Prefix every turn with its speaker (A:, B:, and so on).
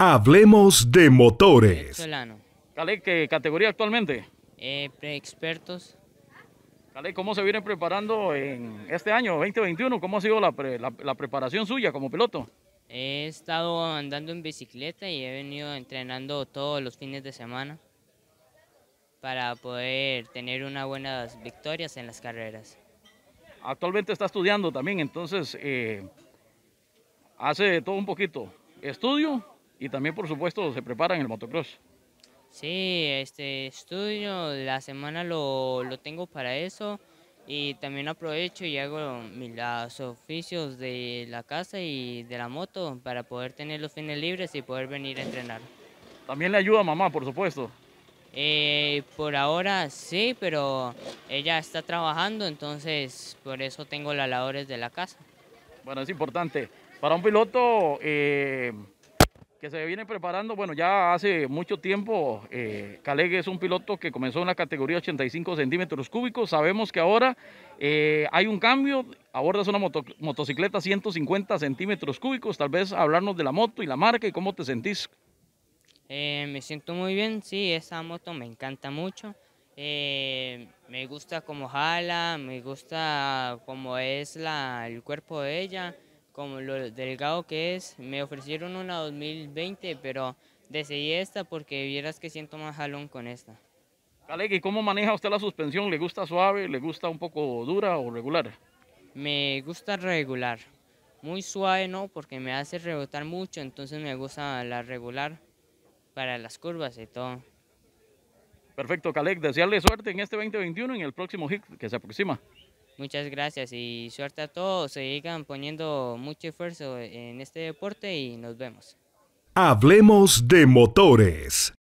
A: Hablemos de motores.
B: ¿qué categoría actualmente? Eh,
A: Preexpertos.
B: ¿cómo se vienen preparando en este año 2021? ¿Cómo ha sido la, preparación suya como piloto?
A: He estado andando en bicicleta y he venido entrenando todos los fines de semana para poder tener unas buenas victorias en las carreras.
B: Actualmente está estudiando también, entonces eh, hace todo un poquito. Estudio, y también, por supuesto, se preparan el motocross.
A: Sí, este estudio, la semana lo, lo tengo para eso y también aprovecho y hago mis, los oficios de la casa y de la moto para poder tener los fines libres y poder venir a entrenar.
B: También le ayuda a mamá, por supuesto.
A: Eh, por ahora sí, pero ella está trabajando, entonces por eso tengo las labores de la casa.
B: Bueno, es importante. Para un piloto... Eh, que se viene preparando, bueno, ya hace mucho tiempo, eh, es un piloto que comenzó en la categoría 85 centímetros cúbicos, sabemos que ahora eh, hay un cambio, abordas una motocicleta 150 centímetros cúbicos, tal vez hablarnos de la moto y la marca y cómo te
A: sentís. Eh, me siento muy bien, sí, esa moto me encanta mucho, eh, me gusta cómo jala, me gusta cómo es la, el cuerpo de ella, como lo delgado que es. Me ofrecieron una 2020, pero decidí esta porque vieras que siento más jalón con esta. ¿Y ¿cómo maneja usted la suspensión? ¿Le gusta suave, le gusta un poco dura o regular? Me gusta regular. Muy suave no, porque me hace rebotar mucho, entonces me gusta la regular para las curvas y todo. Perfecto, Caleg, Desearle suerte en este 2021 y en el próximo hit que se aproxima. Muchas gracias y suerte a todos. sigan poniendo mucho esfuerzo en este deporte y nos vemos. Hablemos de motores.